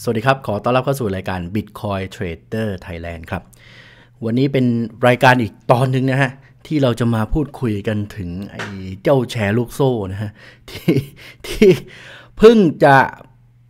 สวัสดีครับ ขอต้อนรับเข้าสู่รายการ Bitcoin Trader Thailand ครับ วันนี้เป็นรายการอีกตอนหนึ่งนะฮะ ที่เราจะมาพูดคุยกันถึงไอ้เจ้าแชร์ลูกโซ่นะฮะ ที่ที่เพิ่งจะ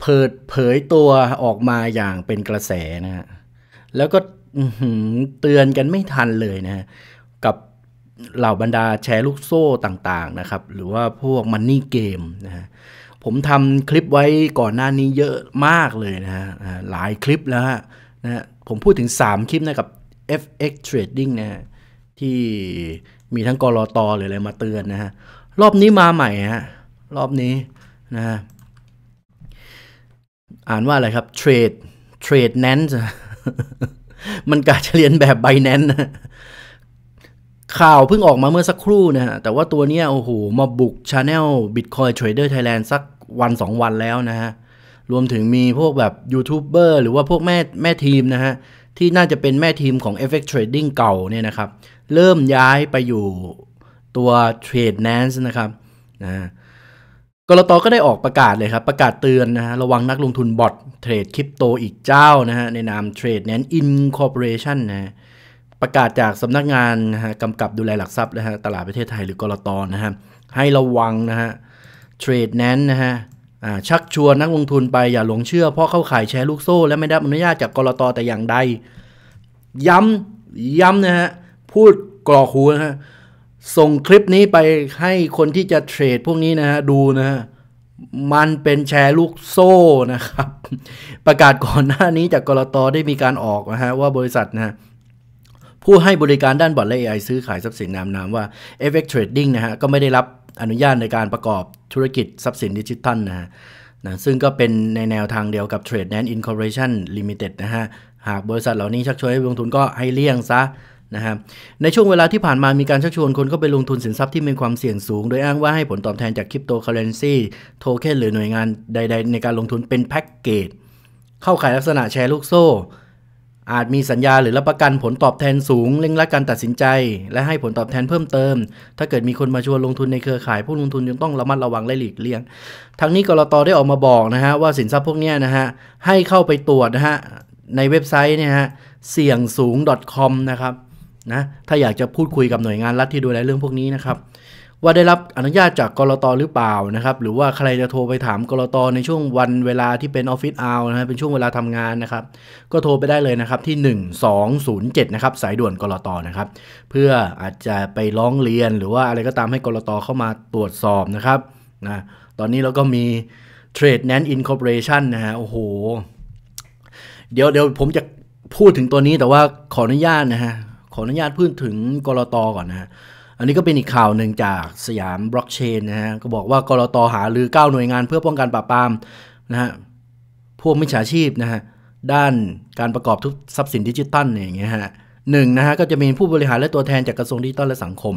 เปิดเผยตัวออกมาอย่างเป็นกระแสนะฮะ แล้วก็เตือนกันไม่ทันเลยนะฮะ กับเหล่าบรรดาแชร์ลูกโซ่ต่างๆนะครับ หรือว่าพวกมันนี่เกมนะฮะผมทำคลิปไว้ก่อนหน้านี้เยอะมากเลยนะฮะ หลายคลิปแล้วฮะนะผมพูดถึง 3 คลิปนะกับ FX Trading นะที่มีทั้งกรอตอหรืออะไรมาเตือนนะฮะ รอบนี้มาใหม่ฮะ รอบนี้นะฮะอ่านว่าอะไรครับ Trade Trade Nance มันการจะเรียนแบบไบแนนข่าวเพิ่งออกมาเมื่อสักครู่นะฮะ แต่ว่าตัวเนี้ยโอ้โห มาบุก Channel Bitcoin Trader Thailand สักวันสองวันแล้วนะฮะ รวมถึงมีพวกแบบยูทูบเบอร์หรือว่าพวกแม่แม่ทีมนะฮะ ที่น่าจะเป็นแม่ทีมของ FX Trading เก่าเนี่ยนะครับเริ่มย้ายไปอยู่ตัว Trade Nance นะครับนะกรตก็ได้ออกประกาศเลยครับ ประกาศเตือนนะฮะระวังนักลงทุนบอทเทรดคริปโตอีกเจ้านะฮะในนาม Trade Nance Incorporation นะประกาศจากสำนักงานนะฮะกำกับดูแลหลักทรัพย์นะฮะตลาดประเทศไทยหรือกรตนะฮะให้ระวังนะฮะเทรดแนนนะฮะชักชวนนักลงทุนไปอย่าหลงเชื่อ เพราะเข้าขายแชร์ลูกโซ่และไม่ได้อนุญาตจากกรตแต่อย่างใดย้ำย้ำนะฮะพูดกรอกหูนะฮะส่งคลิปนี้ไปให้คนที่จะเทรดพวกนี้นะฮะดูนะฮะมันเป็นแชร์ลูกโซ่นะครับ ประกาศก่อนหน้านี้จากกรตได้มีการออกนะฮะว่าบริษัทนะผู้ให้บริการด้านบอทและ AI ซื้อขายทรัพย์สินนามนามว่า FX Trading นะฮะก็ไม่ได้รับอนุญาตในการประกอบธุรกิจทรัพย์สินดิจิทัลนะฮะนะซึ่งก็เป็นในแนวทางเดียวกับ Trade n a n d Incorporation Limited นะฮะ หากบริษัทเหล่านี้ชักชวนให้ลงทุนก็ให้เลี่ยงซะนะฮะในช่วงเวลาที่ผ่านมามีการชักชวนคนเข้าไปลงทุนสินทรัพย์ที่มีความเสี่ยงสูง โดยอ้างว่าให้ผลตอบแทนจากคริปโตเคอเรนซีโทเค็นหรือหน่วยงานใดๆ ในการลงทุนเป็นแพ็กเกจเข้าขายลักษณะแชร์ลูกโซ่อาจมีสัญญาหรือรับประกันผลตอบแทนสูง เร่งรัดการตัดสินใจ และให้ผลตอบแทนเพิ่มเติม ถ้าเกิดมีคนมาชวนลงทุนในเครือข่ายผู้ลงทุนยังต้องระมัดระวังและหลีกเลี่ยง ทั้งนี้กรตได้ออกมาบอกนะฮะว่าสินทรัพย์พวกนี้นะฮะให้เข้าไปตรวจนะฮะในเว็บไซต์เนี่ยฮะเสี่ยงสูง .com นะครับนะถ้าอยากจะพูดคุยกับหน่วยงานรัฐที่ดูแลเรื่องพวกนี้นะครับว่าได้รับอนุญาตจากกรตหรือเปล่านะครับ หรือว่าใครจะโทรไปถามกรตในช่วงวันเวลาที่เป็นออฟฟิศเอานะฮะเป็นช่วงเวลาทำงานนะครับ ก็โทรไปได้เลยนะครับที่ 1207 นะครับ สายด่วนกรตนะครับ เพื่ออาจจะไปร้องเรียน หรือว่าอะไรก็ตามให้กรตเข้ามาตรวจสอบนะครับนะตอนนี้เราก็มี Trade n a n c e Incorporation นะฮะโอ้โหเดี๋ยวเดี๋ยวผมจะพูดถึงตัวนี้แต่ว่าขออนุญาตนะฮะขออนุญาตพูดถึงกรตก่อนนะฮะอันนี้ก็เป็นอีกข่าวหนึ่งจากสยามบล็อกเชนนะฮะ ก็บอกว่ากรตหาหรือ 9 หน่วยงานเพื่อป้องกันปราบ ปรามนะฮะพวกมิจฉาชีพนะฮะด้านการประกอบทุกทรัพย์สินดิจิตอลอย่างเงี้ยฮะหนึ่งนะฮะก็จะมีผู้บริหารและตัวแทนจากกระทรวงดิจิทัลและสังคม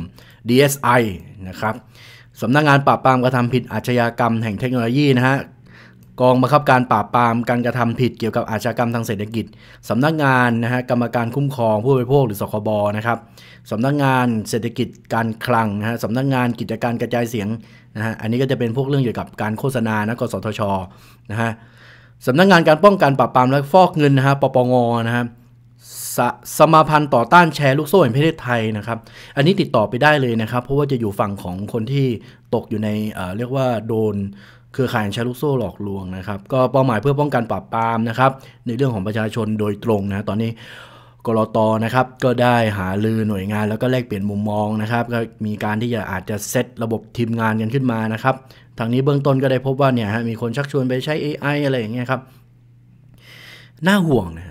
DSI นะครับสำนักงงานปราบ ปรามกระทำผิดอาชญากรรมแห่งเทคโนโลยีนะฮะกองบังคับการปราบปรามการกระทำผิดเกี่ยวกับอาชญากรรมทางเศรษฐกิจ สำนักงานนะฮะกรรมการคุ้มครองผู้บริโภคหรือสคบนะครับสำนักงานเศรษฐกิจการคลังนะฮะสำนักงานกิจการกระจายเสียงนะฮะอันนี้ก็จะเป็นพวกเรื่องเกี่ยวกับการโฆษณานะกสทชนะฮะสำนักงานการป้องกันปราบปรามและฟอกเงินนะฮะปปงนะฮะสสมาพันธ์ต่อต้านแชร์ลูกโซ่แห่งประเทศไทยนะครับอันนี้ติดต่อไปได้เลยนะครับเพราะว่าจะอยู่ฝั่งของคนที่ตกอยู่ในเเรียกว่าโดนเครือข่ายแช์ลูกโซ่หลอกลวงนะครับ ก็เป้าหมายเพื่อป้องกันปราบปรามนะครับ ในเรื่องของประชาชนโดยตรงนะ ตอนนี้กรอตนะครับ ก็ได้หาลือหน่วยงานแล้วก็แลกเปลี่ยนมุมมองนะครับ ก็มีการที่จะอาจจะเซต ระบบทีมงานกันขึ้นมานะครับทางนี้เบื้องต้นก็ได้พบว่าเนี่ยฮะมีคนชักชวนไปใช้ AI อะไรอย่างเงี้ยครับน่าห่วงนะ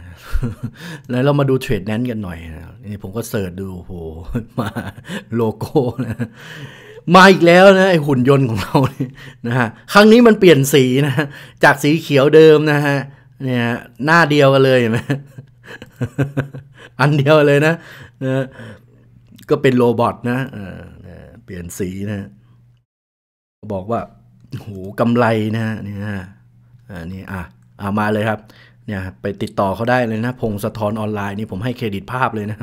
แล้วเรามาดูเทรดแนนกันหน่อยนะนี่ผมก็เสิร์ชดูโหมาโลโก้นะมาอีกแล้วนะไอหุ่นยนต์ของเราเนี่ยนะฮะครั้งนี้มันเปลี่ยนสีนะจากสีเขียวเดิมนะฮะเนี่ย หน้าเดียวกันเลยเห็นไหมอันเดียวเลยนะนะ ก็เป็นโรบอทนะเปลี่ยนสีนะบอกว่าโหกำไรนะเนี่ยอันนี้อ่ะอามาเลยครับเนี่ยไปติดต่อเขาได้เลยนะ พงสะทรออนไลน์นี่ผมให้เครดิตภาพเลยนะ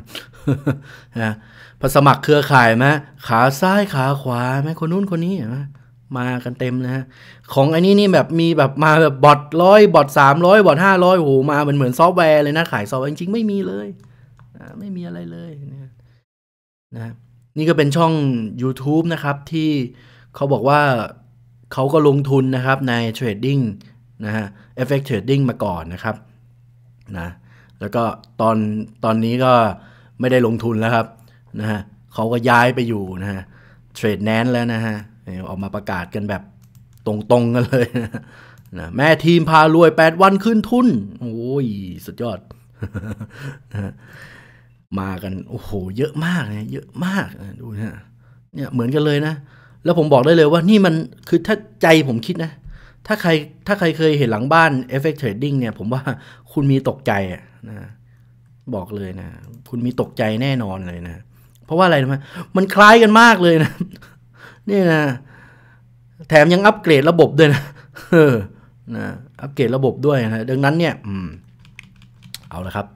นะพอสมัครเครือข่ายไหมขาซ้ายขาขวาไหมคนนู้นคนนี้ไหมมากันเต็มนะฮะของอันนี้นี่แบบมีแบบมาแบบบอทร้อยบอทสามร้อยบอทห้าร้อยโหมาเหมือนเหมือนซอฟต์แวร์เลยนะขายซอฟต์แวร์จริงๆ ไม่มีเลยไม่มีอะไรเลยนะนะ นี่ก็เป็นช่อง YouTube นะครับ ที่เขาบอกว่าเขาก็ลงทุนนะครับ ในเทรดดิ้งนะฮะเเอฟฟกต์เทรดดิ้งมาก่อนนะครับนะแล้วก็ตอนตอนนี้ก็ไม่ได้ลงทุนแล้วครับนะฮะเขาก็ย้ายไปอยู่นะฮะเทรดแนนแล้วนะฮะออกมาประกาศกันแบบตรงๆกันเลยนะนะแม่ทีมพารวย 8 วันขึ้นทุนโอ้ยสุดยอดนะมากันโอ้โหเยอะมากนะเยอะมากนะดูนะเนี่ยเหมือนกันเลยนะ แล้วผมบอกได้เลยว่านี่มันคือถ้าใจผมคิดนะถ้าใครถ้าใครเคยเห็นหลังบ้าน FX Trading เนี่ยผมว่าคุณมีตกใจนะบอกเลยนะ คุณมีตกใจแน่นอนเลยนะ เพราะว่าอะไรนะมันคล้ายกันมากเลยนะนี่นะแถมยังอัปเกรดระบบด้วยนะอนะอัปเกรดระบบด้วยนะดังนั้นเนี่ย อืม เอาละครับ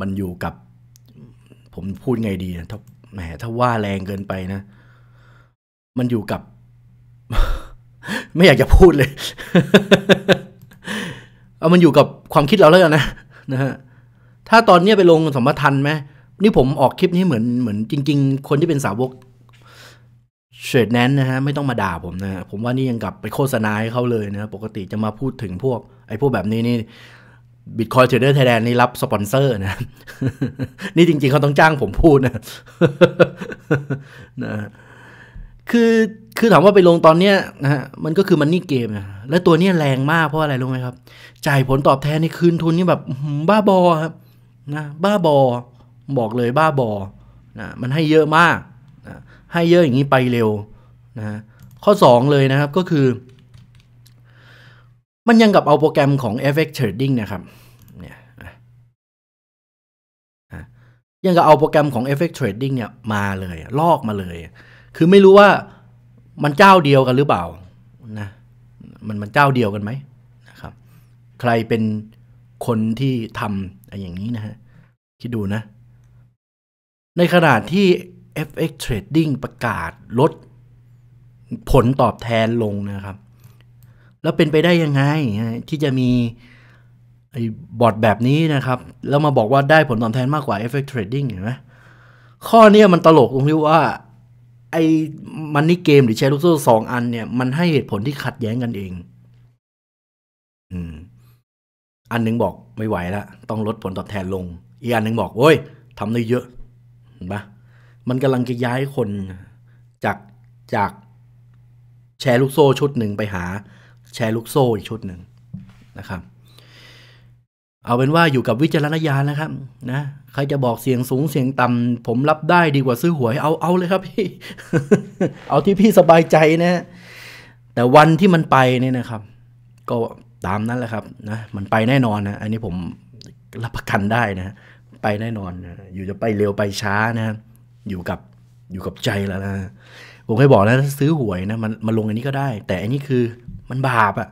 มันอยู่กับ ผมพูดไงดีนะถ้าแหมถ้าว่าแรงเกินไปนะมันอยู่กับไม่อยากจะพูดเลย เอามันอยู่กับความคิดเราแล้วกันนะนะฮะ ถ้าตอนนี้ไปลงสมทันไหม นี่ผมออกคลิปนี้เหมือนเหมือน จริง ๆ คนที่เป็นสาวกเฉดแนนนะฮะ ไม่ต้องมาด่าผมนะ ผมว่านี่ยังกลับไปโฆษณาให้เขาเลยนะ ปกติจะมาพูดถึงพวก ไอ้พวกแบบนี้นี่บิตคอยเทรดเดอร์ไทยแลนด์นี่รับสปอนเซอร์ นะนี่จริง ๆ เขาต้องจ้างผมพูดนะนะคือคือถามว่าไปลงตอนเนี้ยนะฮะมันก็คือมันนี่เกมนะและตัวเนี้ยแรงมากเพราะอะไรรู้ไหมครับ จ่ายผลตอบแทนในคืนทุนนี่แบบบ้าบอครับนะบ้าบอบอกเลยบ้าบอนะมันให้เยอะมากนะให้เยอะอย่างนี้ไปเร็ว นะ ข้อ2เลยนะครับก็คือมันยังกับเอาโปรแกรมของ FX Trading นะครับ เนี่ยยังกับเอาโปรแกรมของ FX Trading เนี่ยมาเลยลอกมาเลยคือไม่รู้ว่ามันเจ้าเดียวกันหรือเปล่านะมันมันเจ้าเดียวกันไหมนะครับ ใครเป็นคนที่ทำอะไรอย่างนี้นะฮะคิดดูนะ ในขณะที่ FX Trading ประกาศลดผลตอบแทนลงนะครับ แล้วเป็นไปได้ยังไงที่จะมีไอ้บอทแบบนี้นะครับ แล้วมาบอกว่าได้ผลตอบแทนมากกว่า FX Trading เห็นไหมข้อนี้มันตลกตรงที่ว่าไอ้มันนี่เกมหรือแชร์ลูกโซ่สองอันเนี่ยมันให้เหตุผลที่ขัดแย้งกันเอง อืม อันหนึ่งบอกไม่ไหวละต้องลดผลตอบแทนลงอีกอันหนึ่งบอกโอ้ยทำได้เยอะเห็นปะมันกำลังจะย้ายคน จากจาก แชร์ลูกโซ่ชุดหนึ่งไปหา แชร์ลูกโซ่อีกชุดหนึ่งนะครับเอาเป็นว่าอยู่กับวิจารณญาณนะครับ นะใครจะบอกเสียงสูงเสียงต่ำ ผมรับได้ดีกว่าซื้อหวยเอาเอาเลยครับพี่ เอาที่พี่สบายใจนะ แต่วันที่มันไปเนี่ยนะครับ ก็ตามนั้นแหละครับ นะ มันไปแน่นอนนะอันนี้ผมรับประกันได้นะไปแน่นอนนะอยู่จะไปเร็วไปช้านะอยู่กับอยู่กับใจแล้วนะผมเคยบอกแนะถ้าซื้อหวยนะมันมาลงอันนี้ก็ได้ แต่อันนี้คือมันบาปอะ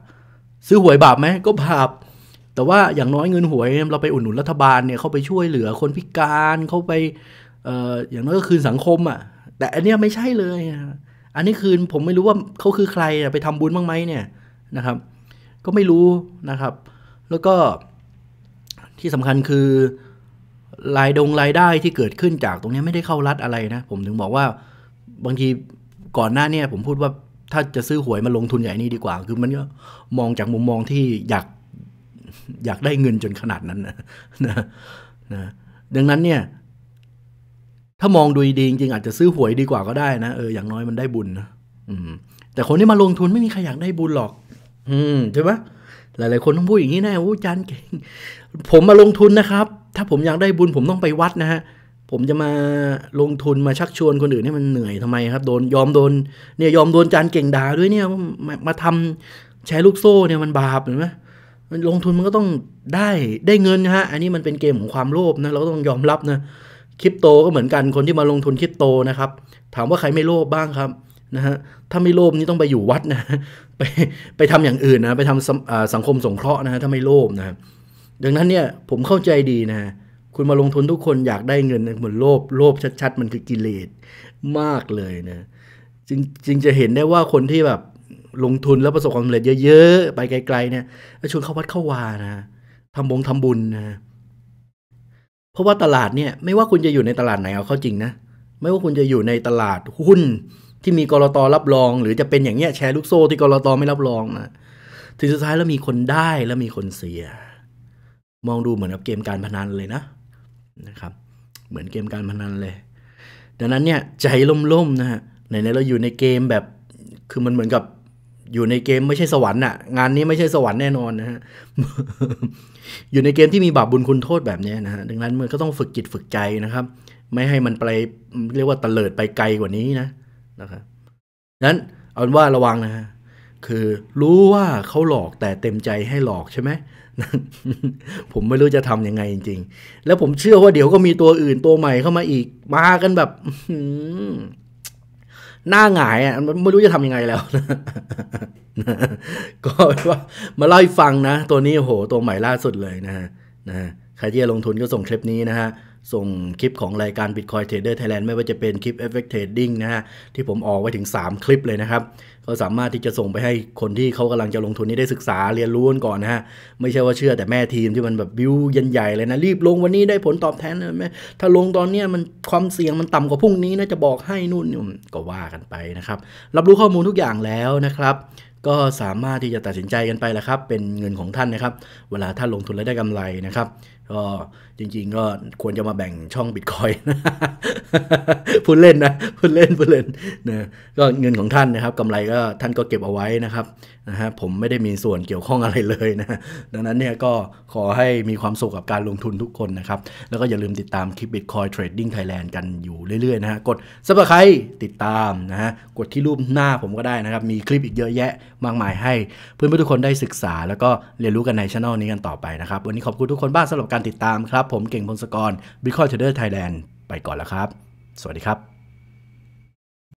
ซื้อหวยบาปไหมก็บาปแต่ว่าอย่างน้อยเงินหวยเราไปอุดหนุนรัฐบาลเนี่ยเขาไปช่วยเหลือคนพิการเขาไปอย่างน้อยก็คืนสังคมอะ่ะแต่อันเนี้ยไม่ใช่เลยอันนี้คืนผมไม่รู้ว่าเขาคือใครไปทำบุญบ้างไหมเนี่ยนะครับ ก็ไม่รู้นะครับ แล้วก็ที่สำคัญคือรายดงรายได้ที่เกิดขึ้นจากตรงนี้ไม่ได้เข้ารัฐอะไรนะ ผมถึงบอกว่า บางทีก่อนหน้าเนี่ย ผมพูดว่าถ้าจะซื้อหวยมาลงทุนใหญ่นี่ดีกว่า คือมันก็มองจากมุมมองที่อยากอยากได้เงินจนขนาดนั้นนะนะดังนั้นเนี่ย ถ้ามองดูดีจริงอาจจะซื้อหวยดีกว่าก็ได้นะเอออย่างน้อยมันได้บุญนะอืม แต่คนที่มาลงทุนไม่มีใครอยากได้บุญหรอก อืมใช่ไหมหลายๆคนต้องพูดอย่างนี้แน่โอ้จานเก่ง ผมมาลงทุนนะครับ ถ้าผมอยากได้บุญผมต้องไปวัดนะฮะผมจะมาลงทุนมาชักชวนคนอื่นให้มันเหนื่อยทำไมครับโดนยอมโดน เนี่ยยอมโดนจานเก่งด่าด้วยเนี่ยมามาทำแชร์ลูกโซ่เนี่ยมันบาปเห็นไหมมันลงทุนมันก็ต้องได้ได้เงินนะฮะ อันนี้มันเป็นเกมของความโลภนะเราก็ต้องยอมรับนะคริปโตก็เหมือนกันคนที่มาลงทุนคริปโตนะครับ ถามว่าใครไม่โลภบ้างครับนะฮะถ้าไม่โลภนี่ต้องไปอยู่วัดนะ ไปไปทำอย่างอื่นนะ ไปทำสังคมสงเคราะห์นะฮะถ้าไม่โลภนะดังนั้นเนี่ยผมเข้าใจดีนะคุณมาลงทุนทุกคนอยากได้เงินเหมือนโลภโลภชัด ๆ มันคือกิเลสมากเลยนะจึงจึงจะเห็นได้ว่าคนที่แบบลงทุนแล้วประสบความสำเร็จเยอะๆไปไกล ๆเนี่ยชวนเข้าวัดเข้าวานะทำบงทำบุญนะเพราะว่าตลาดเนี่ย ไม่ว่าคุณจะอยู่ในตลาดไหนเอาเข้าจริงนะ ไม่ว่าคุณจะอยู่ในตลาดหุ้นที่มีกรอตอรับรอง หรือจะเป็นอย่างเงี้ยแชร์ลูกโซ่ที่กรอตอไม่รับรองนะถึงสุดท้ายแล้วมีคนได้แล้วมีคนเสีย มองดูเหมือนกับเกมการพนันเลยนะนะครับ เหมือนเกมการพนันเลย ดังนั้นเนี่ย ใจล่มๆนะฮะไหนๆเราอยู่ในเกมแบบ คือมันเหมือนกับอยู่ในเกมไม่ใช่สวรรค์อ่ะ งานนี้ไม่ใช่สวรรค์แน่นอนนะฮะอยู่ในเกมที่มีบาปบุญคุณโทษแบบนี้นะฮะดังนั้นมันก็ต้องฝึกจิตฝึกใจนะครับ ไม่ให้มันไปเรียกว่าตะเลิดไปไกลกว่านี้นะนะครับนั้น เอาว่าระวังนะฮะ คือรู้ว่าเขาหลอกแต่เต็มใจให้หลอกใช่ไหมผมไม่รู้จะทำยังไงจริงๆ แล้วผมเชื่อว่าเดี๋ยวก็มีตัวอื่นตัวใหม่เข้ามาอีกมากันแบบหน้าหงายอ่ะ ไม่รู้จะทำยังไงแล้ว ก็ว่ามาเล่าให้ฟังนะ ตัวนี้โห ตัวใหม่ล่าสุดเลยนะฮะนะใครที่จะลงทุนก็ส่งคลิปนี้นะฮะส่งคลิปของรายการ Bitcoin Trader Thailand ไม่ว่าจะเป็นคลิป e f f e c Trading t นะฮะ ที่ผมออกไว้ถึง 3 คลิปเลยนะครับ ก็สามารถที่จะส่งไปให้คนที่เขากำลังจะลงทุนนี้ได้ศึกษาเรียนรู้กันก่อนนะฮะ ไม่ใช่ว่าเชื่อแต่แม่ทีมที่มันแบบบิวยันใหญ่เลยนะ รีบลงวันนี้ได้ผลตอบแทนนะมถ้าลงตอนนี้มันความเสี่ยงมันต่ำกว่าพรุ่งนี้นะจะบอกให้นู่นนี่ก็ว่ากันไปนะครับรับรู้ข้อมูลทุกอย่างแล้วนะครับ ก็สามารถที่จะตัดสินใจกันไปแหละครับเป็นเงินของท่านนะครับเวลาท่านลงทุนแล้วได้กำไรนะครับก็จริงๆก็ควรจะมาแบ่งช่องบิตคอยนะพูดเล่นนะพูดเล่นพูดเล่นนะ ก็เงินของท่านนะครับกำไรก็ท่านก็เก็บเอาไว้นะครับนะฮะผมไม่ได้มีส่วนเกี่ยวข้องอะไรเลยนะ ดังนั้นเนี่ยก็ขอให้มีความสุขกับการลงทุนทุกคนนะครับ แล้วก็อย่าลืมติดตามคลิป Bitcoin Trading Thailand กันอยู่เรื่อยๆนะฮะกดซับสไครต์ติดตามนะฮะกดที่รูปหน้าผมก็ได้นะครับ มีคลิปอีกเยอะแยะมากมายให้ เพื่อนๆทุกคนได้ศึกษา แล้วก็เรียนรู้กันในช่องนี้กันต่อไปนะครับวันนี้ขอบคุณทุกคนบ้านสำหรับการติดตามครับผมเก่งพงศกรบิคอ o เทเดอร์ไทยแลนด์ไปก่อนแล้วครับ สวัสดีครับ